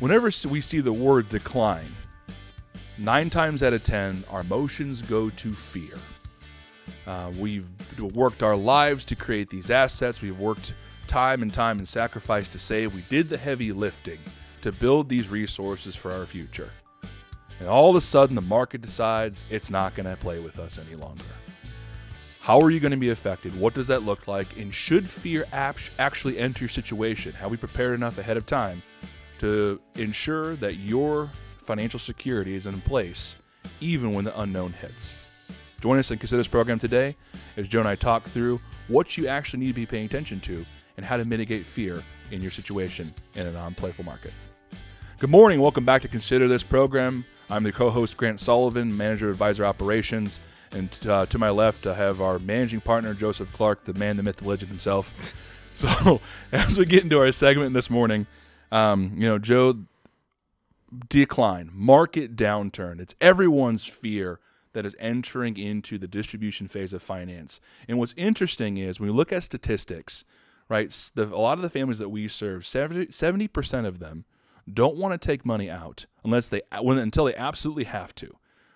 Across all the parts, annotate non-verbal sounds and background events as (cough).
Whenever we see the word decline, nine times out of ten, our emotions go to fear. Uh, we've worked our lives to create these assets. We've worked time and time and sacrifice to save. We did the heavy lifting to build these resources for our future. And all of a sudden, the market decides it's not going to play with us any longer. How are you going to be affected? What does that look like? And should fear actually enter your situation? Have we prepared enough ahead of time to ensure that your financial security is in place even when the unknown hits. Join us and consider this program today as Joe and I talk through what you actually need to be paying attention to and how to mitigate fear in your situation in a non playful market. Good morning. Welcome back to Consider This Program. I'm the co host, Grant Sullivan, Manager of Advisor Operations. And uh, to my left, I have our managing partner, Joseph Clark, the man, the myth, the legend himself. (laughs) So, (laughs) as we get into our segment this morning, um, you know, Joe, decline, market downturn. It's everyone's fear that is entering into the distribution phase of finance. And what's interesting is when we look at statistics, right, the, a lot of the families that we serve, 70, 70% of them don't want to take money out unless they when, until they absolutely have to,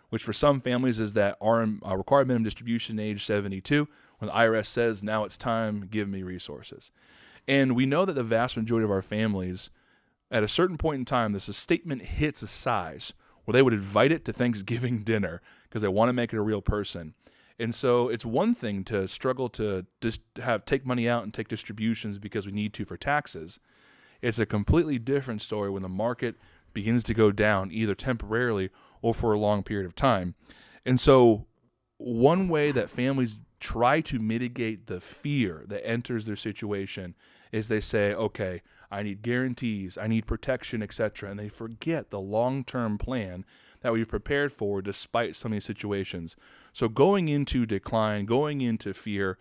which for some families is that our uh, required minimum distribution age 72 when the IRS says now it's time, give me resources. And we know that the vast majority of our families – at a certain point in time, this statement hits a size where they would invite it to Thanksgiving (laughs) dinner because they want to make it a real person. And so it's one thing to struggle to just have take money out and take distributions because we need to for taxes. It's a completely different story when the market begins to go down either temporarily or for a long period of time. And so one way that families try to mitigate the fear that enters their situation is they say, okay, I need guarantees, I need protection, etc. And they forget the long term plan that we've prepared for despite some of these situations. So going into decline, going into fear,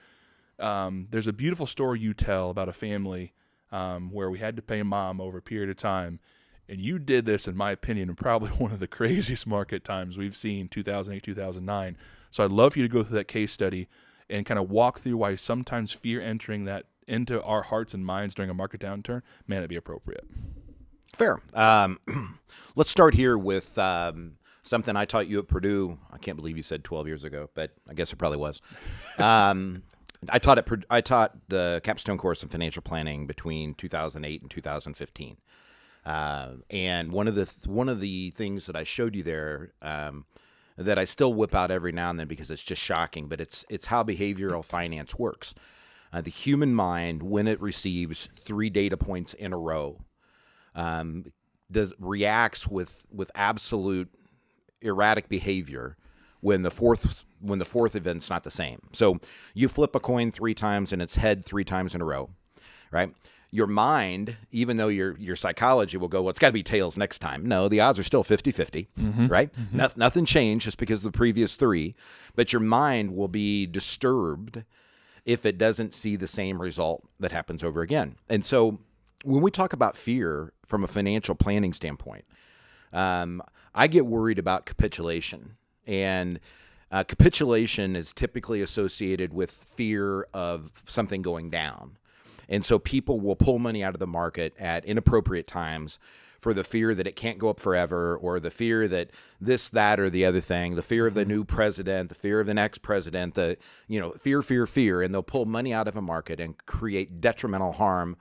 um, there's a beautiful story you tell about a family um, where we had to pay mom over a period of time. And you did this, in my opinion, in probably (laughs) one of the craziest market times we've seen 2008, 2009. So I'd love for you to go through that case study and kind of walk through why sometimes fear entering that into our hearts and minds during a market downturn, man, it'd be appropriate. Fair. Um, (clears throat) let's start here with um, something I taught you at Purdue. I can't believe you said 12 years ago, but I guess it probably was. Um, I taught at, I taught the capstone course in financial planning between 2008 and 2015. Uh, and one of the one of the things that I showed you there um, that I still whip out every now and then because it's just shocking, but it's it's how behavioral finance works. Uh, the human mind, when it receives three data points in a row, um, does reacts with with absolute erratic behavior when the fourth when the fourth event's not the same. So you flip a coin three times and it's head three times in a row, right? Your mind, even though your your psychology will go, well, it's got to be tails next time. No, the odds are still 50-50, mm-hmm. right? Mm-hmm. No, nothing changed just because the previous three, but your mind will be disturbed if it doesn't see the same result that happens over again. And so when we talk about fear from a financial planning standpoint, um, I get worried about capitulation. And uh, capitulation is typically associated with fear of something going down. And so people will pull money out of the market at inappropriate times for the fear that it can't go up forever or the fear that this that or the other thing the fear of the mm-hmm. new president the fear of the next president the you know fear fear fear and they'll pull money out of a market and create detrimental harm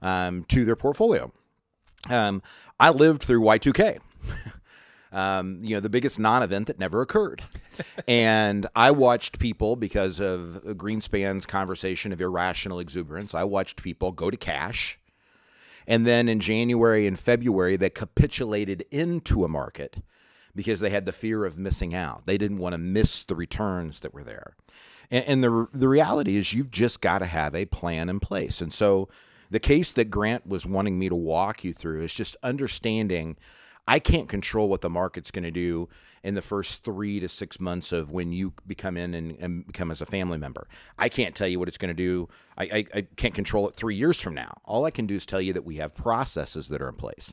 um, to their portfolio um, i lived through y2k (laughs) Um, you know, the biggest non event that never occurred. (laughs) and I watched people, because of Greenspan's conversation of irrational exuberance, I watched people go to cash and then in January and February they capitulated into a market because they had the fear of missing out. They didn't want to miss the returns that were there. And, and the the reality is you've just got to have a plan in place. And so the case that Grant was wanting me to walk you through is just understanding I can't control what the market's going to do in the first three to six months of when you become in and, and become as a family member. I can't tell you what it's going to do. I, I, I can't control it three years from now. All I can do is tell you that we have processes that are in place.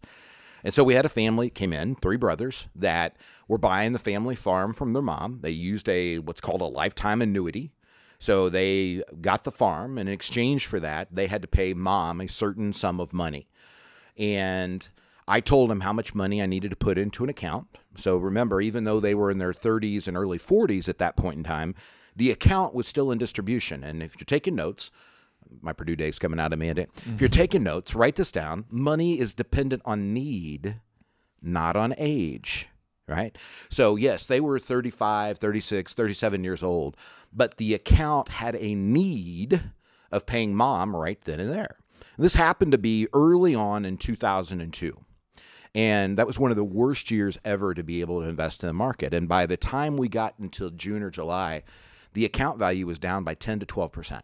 And so we had a family came in, three brothers that were buying the family farm from their mom. They used a what's called a lifetime annuity. So they got the farm and in exchange for that, they had to pay mom a certain sum of money. And I told them how much money I needed to put into an account. So remember, even though they were in their 30s and early 40s at that point in time, the account was still in distribution. And if you're taking notes, my Purdue day's coming out of me. If you're mm-hmm. taking notes, write this down. Money is dependent on need, not on age, right? So, yes, they were 35, 36, 37 years old, but the account had a need of paying mom right then and there. This happened to be early on in 2002. And that was one of the worst years ever to be able to invest in the market. And by the time we got until June or July, the account value was down by 10 to 12%.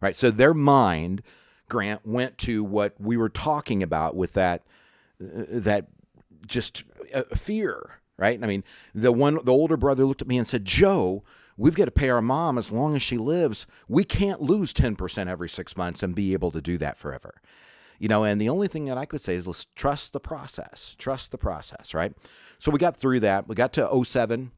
Right. So their mind, Grant, went to what we were talking about with that, uh, that just uh, fear. Right. I mean, the one, the older brother looked at me and said, Joe, we've got to pay our mom as long as she lives. We can't lose 10% every six months and be able to do that forever you know, and the only thing that I could say is let's trust the process, trust the process, right? So we got through that. We got to 07.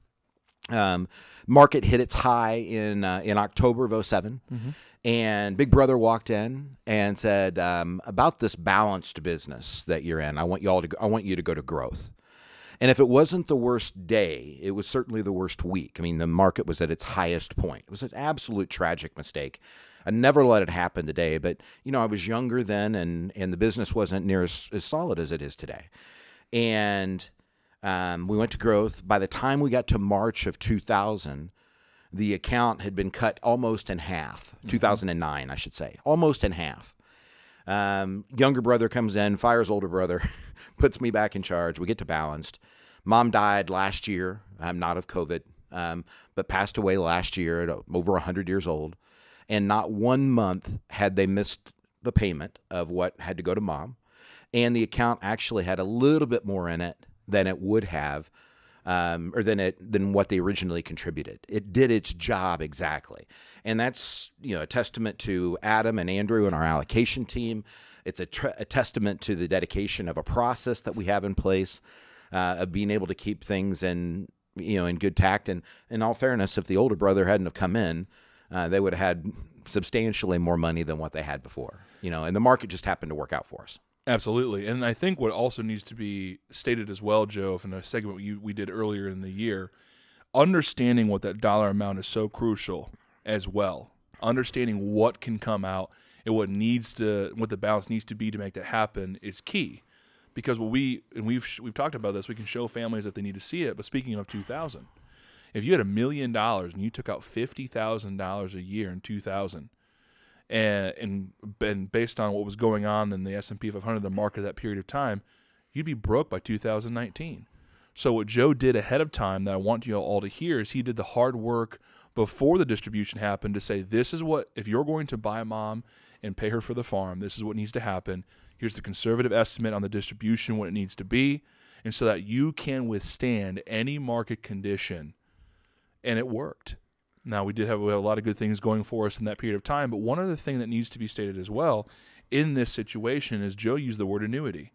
Um, market hit its high in uh, in October of 7 mm-hmm. and Big Brother walked in and said um, about this balanced business that you're in. I want y'all to I want you to go to growth. And if it wasn't the worst day, it was certainly the worst week. I mean, the market was at its highest point. It was an absolute tragic mistake. I never let it happen today, but you know, I was younger then and and the business wasn't near as, as solid as it is today. And um, we went to growth. By the time we got to March of 2000, the account had been cut almost in half, mm-hmm. 2009, I should say, almost in half. Um, younger brother comes in, fires older brother, (laughs) puts me back in charge. We get to balanced. Mom died last year, um, not of COVID, um, but passed away last year at uh, over 100 years old. And not one month had they missed the payment of what had to go to mom. And the account actually had a little bit more in it than it would have um, or than it than what they originally contributed. It did its job exactly, and that's you know a testament to Adam and Andrew and our allocation team. It's a, tr- a testament to the dedication of a process that we have in place uh, of being able to keep things in you know in good tact. And in all fairness, if the older brother hadn't have come in, uh, they would have had substantially more money than what they had before. You know, and the market just happened to work out for us. Absolutely. And I think what also needs to be stated as well, Joe, from a segment we did earlier in the year, understanding what that dollar amount is so crucial as well. Understanding what can come out and what needs to, what the balance needs to be to make that happen is key. Because what we, and we've, we've talked about this, we can show families that they need to see it. But speaking of 2000, if you had a million dollars and you took out $50,000 a year in 2000, and, and and based on what was going on in the S&P 500 the market at that period of time, you'd be broke by 2019. So what Joe did ahead of time that I want you all to hear is he did the hard work before the distribution happened to say this is what if you're going to buy mom and pay her for the farm, this is what needs to happen. Here's the conservative estimate on the distribution what it needs to be and so that you can withstand any market condition. And it worked. Now we did have, we have a lot of good things going for us in that period of time, but one other thing that needs to be stated as well in this situation is Joe used the word annuity.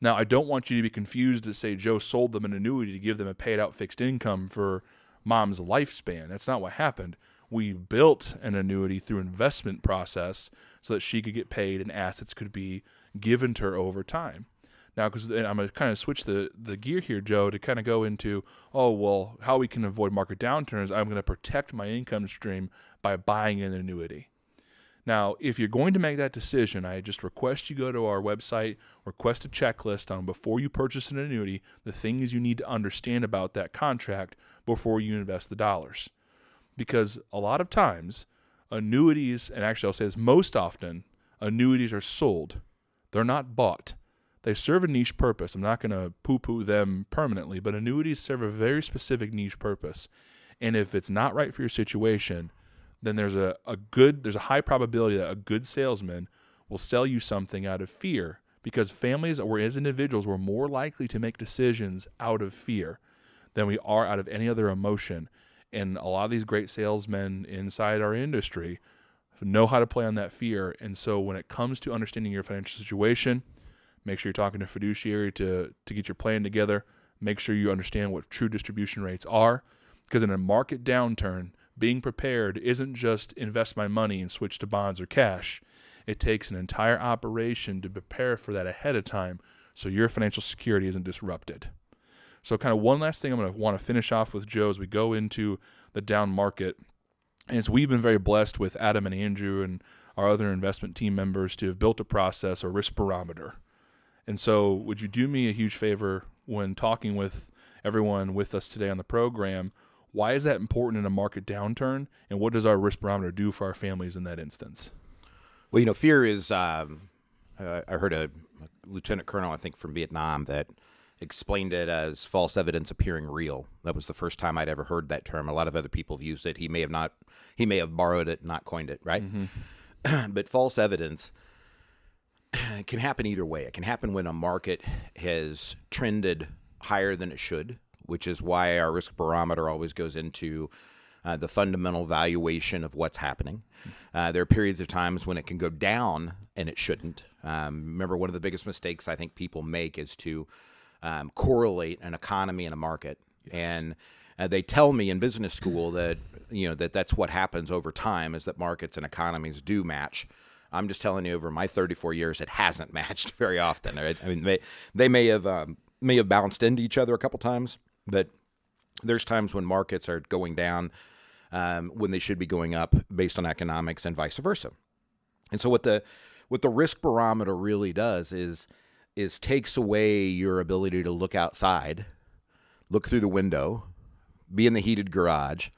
Now I don't want you to be confused to say Joe sold them an annuity to give them a paid out fixed income for mom's lifespan. That's not what happened. We built an annuity through investment process so that she could get paid and assets could be given to her over time now because I'm going to kind of switch the, the gear here, Joe, to kind of go into, oh, well, how we can avoid market downturns. I'm going to protect my income stream by buying an annuity. Now, if you're going to make that decision, I just request you go to our website, request a checklist on before you purchase an annuity, the things you need to understand about that contract before you invest the dollars. Because a lot of times, annuities, and actually I'll say this most often, annuities are sold, they're not bought. They serve a niche purpose. I'm not going to poo poo them permanently, but annuities serve a very specific niche purpose. And if it's not right for your situation, then there's a, a good, there's a high probability that a good salesman will sell you something out of fear because families or as individuals, we're more likely to make decisions out of fear than we are out of any other emotion. And a lot of these great salesmen inside our industry know how to play on that fear. And so when it comes to understanding your financial situation, Make sure you're talking to fiduciary to to get your plan together. Make sure you understand what true distribution rates are, because in a market downturn, being prepared isn't just invest my money and switch to bonds or cash. It takes an entire operation to prepare for that ahead of time, so your financial security isn't disrupted. So, kind of one last thing I'm going to want to finish off with Joe as we go into the down market. And we've been very blessed with Adam and Andrew and our other investment team members to have built a process or risk barometer. And so, would you do me a huge favor when talking with everyone with us today on the program? Why is that important in a market downturn? And what does our risk barometer do for our families in that instance? Well, you know, fear is. Um, I heard a lieutenant colonel, I think, from Vietnam that explained it as false evidence appearing real. That was the first time I'd ever heard that term. A lot of other people have used it. He may have not. He may have borrowed it, not coined it, right? Mm-hmm. (clears throat) but false evidence uh, can happen either way. It can happen when a market has trended higher than it should, which is why our risk barometer always goes into uh, the fundamental valuation of what's happening. Uh, there are periods of times when it can go down and it shouldn't. Um, remember, one of the biggest mistakes I think people make is to um, correlate an economy and a market. Yes. And uh, they tell me in business school that you know that that's what happens over time is that markets and economies do match I'm just telling you, over my 34 years, it hasn't (laughs) matched very often. Right? I mean, they, they may have um, may have bounced into each other a couple times, but there's times when markets are going down um, when they should be going up based on economics and vice versa. And so what the what the risk barometer really does is is takes away your ability to look outside, look through the window, be in the heated garage,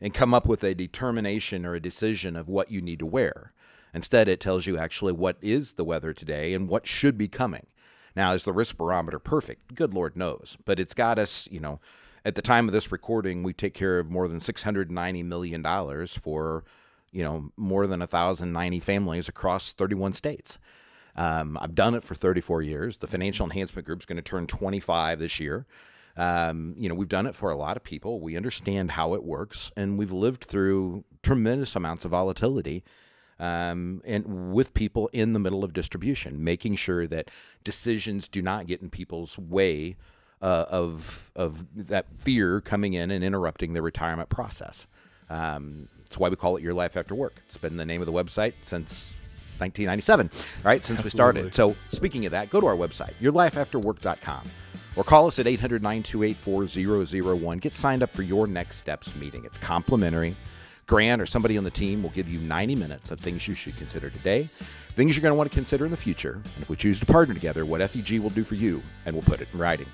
and come up with a determination or a decision of what you need to wear. Instead, it tells you actually what is the weather today and what should be coming. Now, is the risk barometer perfect? Good Lord knows. But it's got us, you know, at the time of this recording, we take care of more than $690 million for, you know, more than 1,090 families across 31 states. Um, I've done it for 34 years. The Financial Enhancement Group is going to turn 25 this year. Um, you know, we've done it for a lot of people. We understand how it works, and we've lived through tremendous amounts of volatility um, and with people in the middle of distribution, making sure that decisions do not get in people's way uh, of of that fear coming in and interrupting the retirement process. Um, that's why we call it Your Life After Work. It's been the name of the website since 1997, right? Since Absolutely. we started. So, speaking of that, go to our website, yourlifeafterwork.com, or call us at 800 928 4001. Get signed up for your next steps meeting. It's complimentary. Grant or somebody on the team will give you 90 minutes of things you should consider today, things you're going to want to consider in the future, and if we choose to partner together, what FEG will do for you, and we'll put it in writing.